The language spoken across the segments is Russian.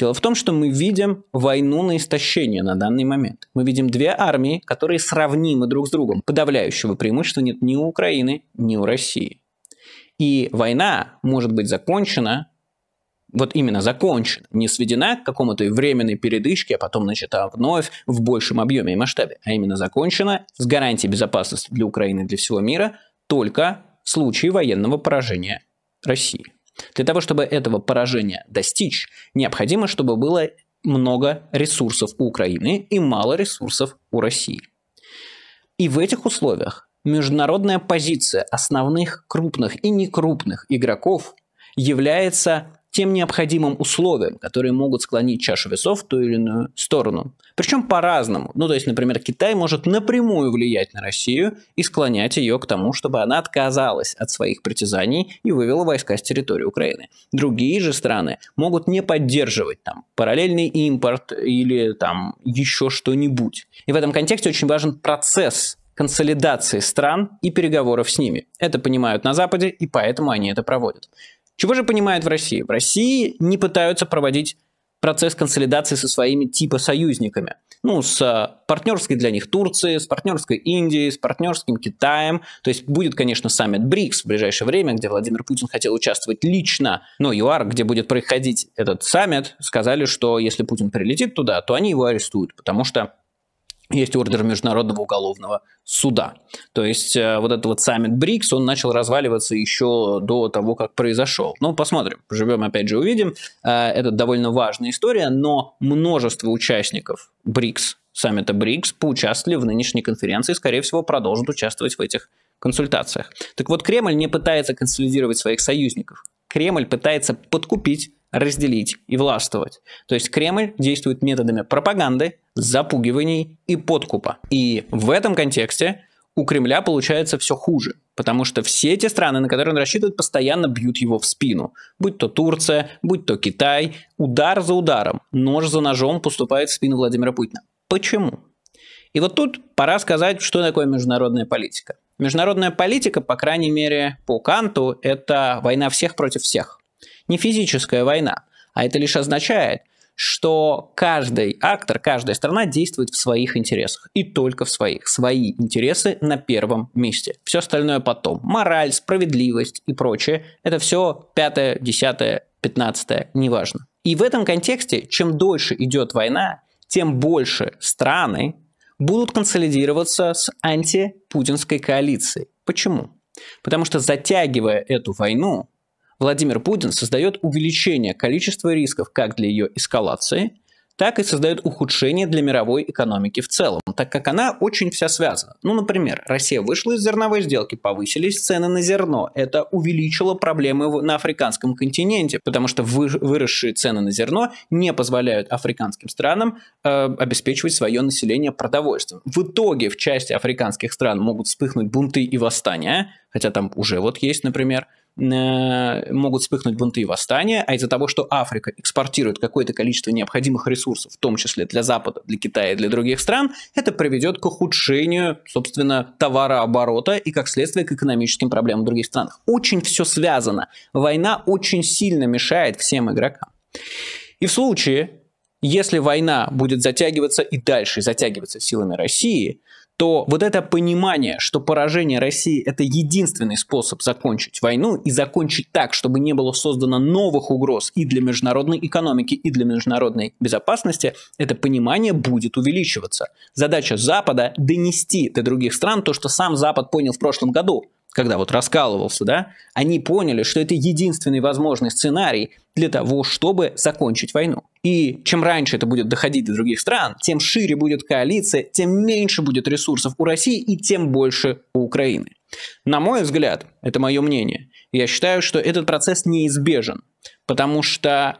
Дело в том, что мы видим войну на истощение на данный момент. Мы видим две армии, которые сравнимы друг с другом. Подавляющего преимущества нет ни у Украины, ни у России. И война может быть закончена, вот именно закончена, не сведена к какому-то временной передышке, а потом начата вновь в большем объеме и масштабе, а именно закончена с гарантией безопасности для Украины и для всего мира только в случае военного поражения России. Для того, чтобы этого поражения достичь, необходимо, чтобы было много ресурсов у Украины и мало ресурсов у России. И в этих условиях международная позиция основных крупных и некрупных игроков является тем необходимым условиям, которые могут склонить чашу весов в ту или иную сторону. Причем по-разному. Ну, то есть, например, Китай может напрямую влиять на Россию и склонять ее к тому, чтобы она отказалась от своих притязаний и вывела войска с территории Украины. Другие же страны могут не поддерживать там параллельный импорт или там еще что-нибудь. И в этом контексте очень важен процесс консолидации стран и переговоров с ними. Это понимают на Западе, и поэтому они это проводят. Чего же понимают в России? В России не пытаются проводить процесс консолидации со своими типа союзниками. Ну, с э, партнерской для них Турцией, с партнерской Индией, с партнерским Китаем. То есть будет, конечно, саммит БРИКС в ближайшее время, где Владимир Путин хотел участвовать лично. Но ЮАР, где будет проходить этот саммит, сказали, что если Путин прилетит туда, то они его арестуют, потому что есть ордер Международного уголовного суда. То есть э, вот этот вот саммит БРИКС, он начал разваливаться еще до того, как произошел. Ну, посмотрим, живем, опять же, увидим. Э, это довольно важная история, но множество участников БРИКС, саммита БРИКС, поучаствовали в нынешней конференции и, скорее всего, продолжат участвовать в этих консультациях. Так вот, Кремль не пытается консолидировать своих союзников. Кремль пытается подкупить разделить и властвовать. То есть Кремль действует методами пропаганды, запугиваний и подкупа. И в этом контексте у Кремля получается все хуже, потому что все эти страны, на которые он рассчитывает, постоянно бьют его в спину. Будь то Турция, будь то Китай, удар за ударом, нож за ножом поступает в спину Владимира Путина. Почему? И вот тут пора сказать, что такое международная политика. Международная политика, по крайней мере, по Канту, это война всех против всех не физическая война. А это лишь означает, что каждый актор, каждая страна действует в своих интересах. И только в своих. Свои интересы на первом месте. Все остальное потом. Мораль, справедливость и прочее. Это все пятое, десятое, пятнадцатое, неважно. И в этом контексте, чем дольше идет война, тем больше страны будут консолидироваться с антипутинской коалицией. Почему? Потому что затягивая эту войну, Владимир Путин создает увеличение количества рисков как для ее эскалации, так и создает ухудшение для мировой экономики в целом, так как она очень вся связана. Ну, например, Россия вышла из зерновой сделки, повысились цены на зерно. Это увеличило проблемы на африканском континенте, потому что выросшие цены на зерно не позволяют африканским странам э, обеспечивать свое население продовольствием. В итоге в части африканских стран могут вспыхнуть бунты и восстания, хотя там уже вот есть, например, Э, могут вспыхнуть бунты и восстания, а из-за того, что Африка экспортирует какое-то количество необходимых ресурсов, в том числе для Запада, для Китая и для других стран, это приведет к ухудшению, собственно, товарооборота и, как следствие, к экономическим проблемам в других странах. Очень все связано. Война очень сильно мешает всем игрокам. И в случае, если война будет затягиваться и дальше затягиваться силами России – то вот это понимание, что поражение России – это единственный способ закончить войну и закончить так, чтобы не было создано новых угроз и для международной экономики, и для международной безопасности, это понимание будет увеличиваться. Задача Запада – донести до других стран то, что сам Запад понял в прошлом году, когда вот раскалывался, да, они поняли, что это единственный возможный сценарий для того, чтобы закончить войну. И чем раньше это будет доходить до других стран, тем шире будет коалиция, тем меньше будет ресурсов у России и тем больше у Украины. На мой взгляд, это мое мнение, я считаю, что этот процесс неизбежен, потому что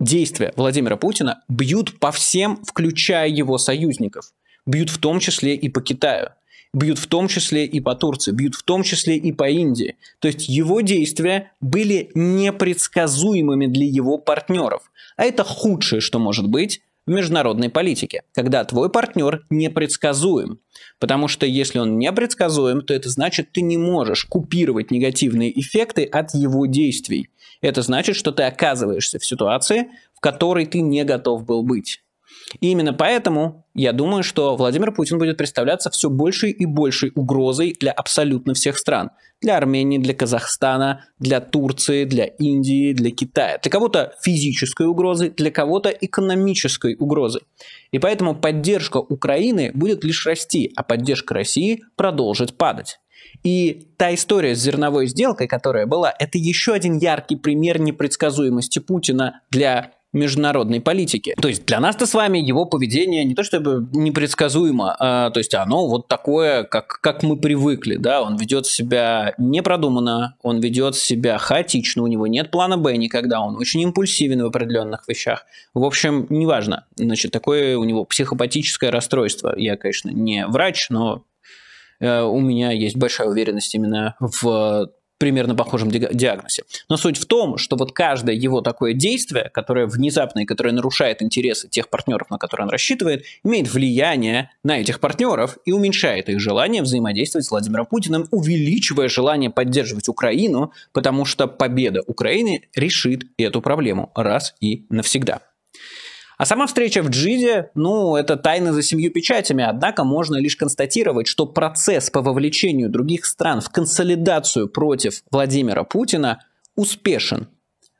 действия Владимира Путина бьют по всем, включая его союзников, бьют в том числе и по Китаю – бьют в том числе и по Турции, бьют в том числе и по Индии. То есть его действия были непредсказуемыми для его партнеров. А это худшее, что может быть в международной политике, когда твой партнер непредсказуем. Потому что если он непредсказуем, то это значит, ты не можешь купировать негативные эффекты от его действий. Это значит, что ты оказываешься в ситуации, в которой ты не готов был быть. И именно поэтому я думаю, что Владимир Путин будет представляться все большей и большей угрозой для абсолютно всех стран. Для Армении, для Казахстана, для Турции, для Индии, для Китая. Для кого-то физической угрозы, для кого-то экономической угрозы. И поэтому поддержка Украины будет лишь расти, а поддержка России продолжит падать. И та история с зерновой сделкой, которая была, это еще один яркий пример непредсказуемости Путина для международной политики. То есть для нас-то с вами его поведение не то чтобы непредсказуемо, а, то есть оно вот такое, как, как мы привыкли, да, он ведет себя непродуманно, он ведет себя хаотично, у него нет плана Б никогда, он очень импульсивен в определенных вещах. В общем, неважно, значит, такое у него психопатическое расстройство. Я, конечно, не врач, но э, у меня есть большая уверенность именно в примерно похожем диагнозе. Но суть в том, что вот каждое его такое действие, которое внезапное и которое нарушает интересы тех партнеров, на которые он рассчитывает, имеет влияние на этих партнеров и уменьшает их желание взаимодействовать с Владимиром Путиным, увеличивая желание поддерживать Украину, потому что победа Украины решит эту проблему раз и навсегда. А сама встреча в Джиде, ну, это тайна за семью печатями, однако можно лишь констатировать, что процесс по вовлечению других стран в консолидацию против Владимира Путина успешен.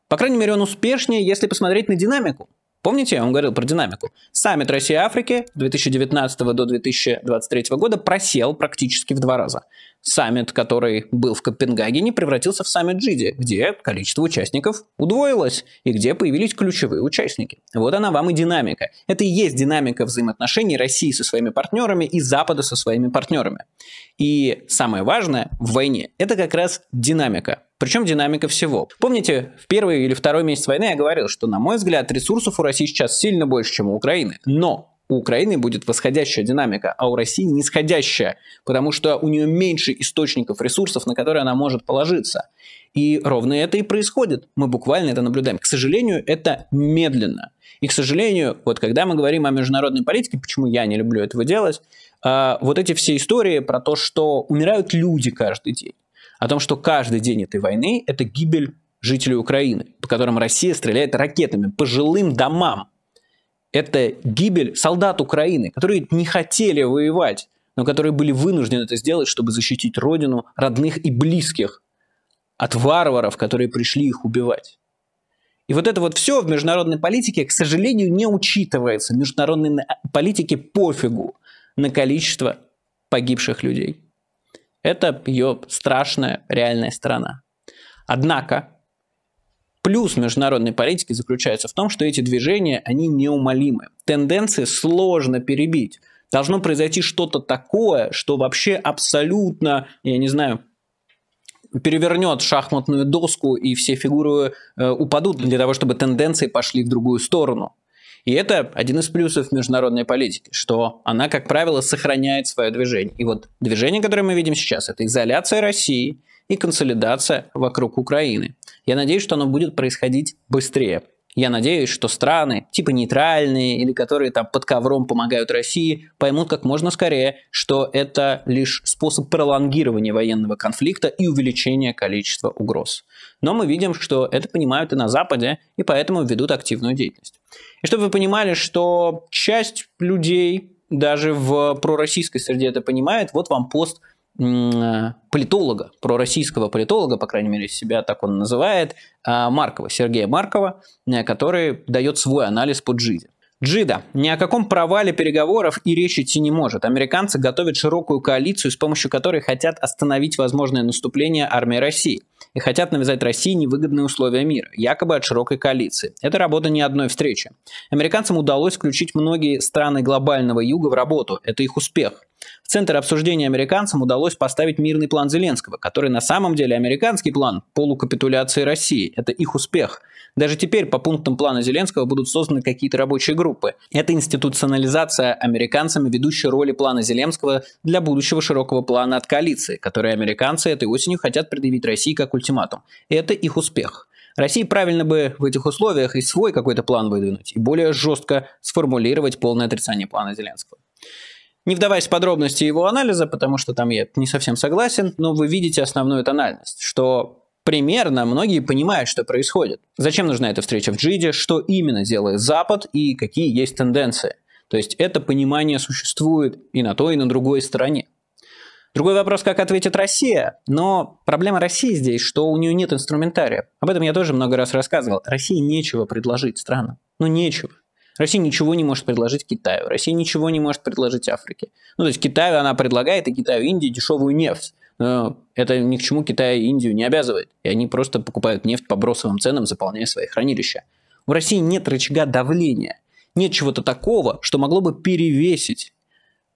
По крайней мере, он успешнее, если посмотреть на динамику. Помните, он говорил про динамику. Саммит России и Африки 2019 до 2023 года просел практически в два раза саммит, который был в Копенгагене, превратился в саммит Джиди, где количество участников удвоилось и где появились ключевые участники. Вот она вам и динамика. Это и есть динамика взаимоотношений России со своими партнерами и Запада со своими партнерами. И самое важное в войне – это как раз динамика. Причем динамика всего. Помните, в первый или второй месяц войны я говорил, что, на мой взгляд, ресурсов у России сейчас сильно больше, чем у Украины. Но у Украины будет восходящая динамика, а у России нисходящая, потому что у нее меньше источников ресурсов, на которые она может положиться. И ровно это и происходит. Мы буквально это наблюдаем. К сожалению, это медленно. И, к сожалению, вот когда мы говорим о международной политике, почему я не люблю этого делать, а, вот эти все истории про то, что умирают люди каждый день, о том, что каждый день этой войны – это гибель жителей Украины, по которым Россия стреляет ракетами, по жилым домам, это гибель солдат Украины, которые не хотели воевать, но которые были вынуждены это сделать, чтобы защитить родину, родных и близких от варваров, которые пришли их убивать. И вот это вот все в международной политике, к сожалению, не учитывается. Международной политике пофигу на количество погибших людей. Это ее страшная реальная страна. Однако Плюс международной политики заключается в том, что эти движения, они неумолимы. Тенденции сложно перебить. Должно произойти что-то такое, что вообще абсолютно, я не знаю, перевернет шахматную доску и все фигуры э, упадут для того, чтобы тенденции пошли в другую сторону. И это один из плюсов международной политики, что она, как правило, сохраняет свое движение. И вот движение, которое мы видим сейчас, это изоляция России и консолидация вокруг Украины. Я надеюсь, что оно будет происходить быстрее. Я надеюсь, что страны, типа нейтральные или которые там под ковром помогают России, поймут как можно скорее, что это лишь способ пролонгирования военного конфликта и увеличения количества угроз. Но мы видим, что это понимают и на Западе, и поэтому ведут активную деятельность. И чтобы вы понимали, что часть людей даже в пророссийской среде это понимает, вот вам пост Э, политолога, пророссийского политолога, по крайней мере, себя так он называет, а, Маркова, Сергея Маркова, э, который дает свой анализ по Джизе. Джида. Ни о каком провале переговоров и речи идти не может. Американцы готовят широкую коалицию, с помощью которой хотят остановить возможное наступление армии России. И хотят навязать России невыгодные условия мира, якобы от широкой коалиции. Это работа не одной встречи. Американцам удалось включить многие страны глобального юга в работу. Это их успех. В центр обсуждения американцам удалось поставить мирный план Зеленского, который на самом деле американский план полукапитуляции России. Это их успех. Даже теперь по пунктам плана Зеленского будут созданы какие-то рабочие группы группы. Это институционализация американцами ведущей роли плана Зеленского для будущего широкого плана от коалиции, который американцы этой осенью хотят предъявить России как ультиматум. Это их успех. России правильно бы в этих условиях и свой какой-то план выдвинуть, и более жестко сформулировать полное отрицание плана Зеленского. Не вдаваясь в подробности его анализа, потому что там я не совсем согласен, но вы видите основную тональность, что примерно многие понимают, что происходит. Зачем нужна эта встреча в Джиде, что именно делает Запад и какие есть тенденции. То есть это понимание существует и на той, и на другой стороне. Другой вопрос, как ответит Россия. Но проблема России здесь, что у нее нет инструментария. Об этом я тоже много раз рассказывал. России нечего предложить странам. Ну, нечего. Россия ничего не может предложить Китаю. Россия ничего не может предложить Африке. Ну, то есть Китаю она предлагает, и Китаю Индии дешевую нефть это ни к чему Китай и Индию не обязывает. И они просто покупают нефть по бросовым ценам, заполняя свои хранилища. В России нет рычага давления. Нет чего-то такого, что могло бы перевесить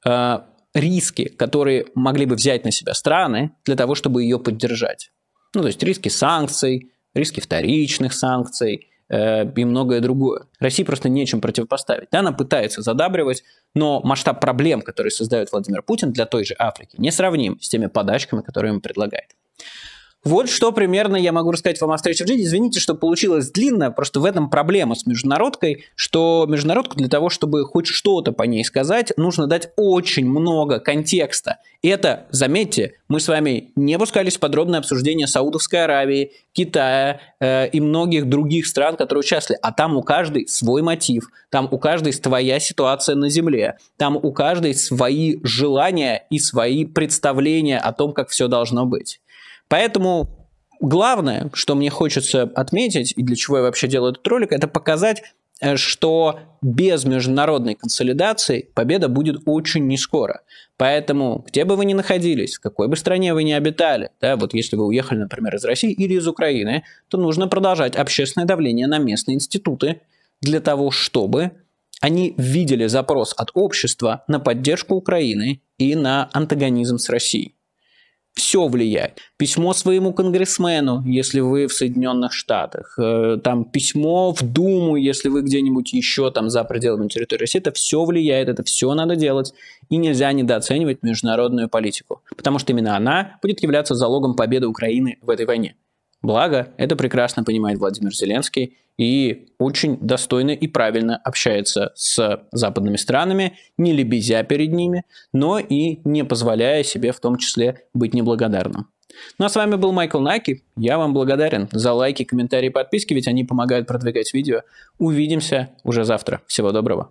э, риски, которые могли бы взять на себя страны для того, чтобы ее поддержать. Ну, то есть риски санкций, риски вторичных санкций, Э, и многое другое. России просто нечем противопоставить. Да, она пытается задабривать, но масштаб проблем, которые создает Владимир Путин для той же Африки, не сравним с теми подачками, которые ему предлагает. Вот что примерно я могу рассказать вам о встрече в жизни. Извините, что получилось длинно, просто в этом проблема с международкой, что международку для того, чтобы хоть что-то по ней сказать, нужно дать очень много контекста. Это, заметьте, мы с вами не пускались в подробное обсуждение Саудовской Аравии, Китая э, и многих других стран, которые участвовали, а там у каждой свой мотив, там у каждой своя ситуация на земле, там у каждой свои желания и свои представления о том, как все должно быть. Поэтому главное, что мне хочется отметить, и для чего я вообще делаю этот ролик, это показать, э, что без международной консолидации победа будет очень нескоро. Поэтому, где бы вы ни находились, в какой бы стране вы ни обитали, да, вот если вы уехали, например, из России или из Украины, то нужно продолжать общественное давление на местные институты для того, чтобы они видели запрос от общества на поддержку Украины и на антагонизм с Россией все влияет. Письмо своему конгрессмену, если вы в Соединенных Штатах, э, там письмо в Думу, если вы где-нибудь еще там за пределами территории России, это все влияет, это все надо делать, и нельзя недооценивать международную политику, потому что именно она будет являться залогом победы Украины в этой войне. Благо, это прекрасно понимает Владимир Зеленский и очень достойно и правильно общается с западными странами, не лебезя перед ними, но и не позволяя себе в том числе быть неблагодарным. Ну а с вами был Майкл Наки. Я вам благодарен за лайки, комментарии, подписки, ведь они помогают продвигать видео. Увидимся уже завтра. Всего доброго.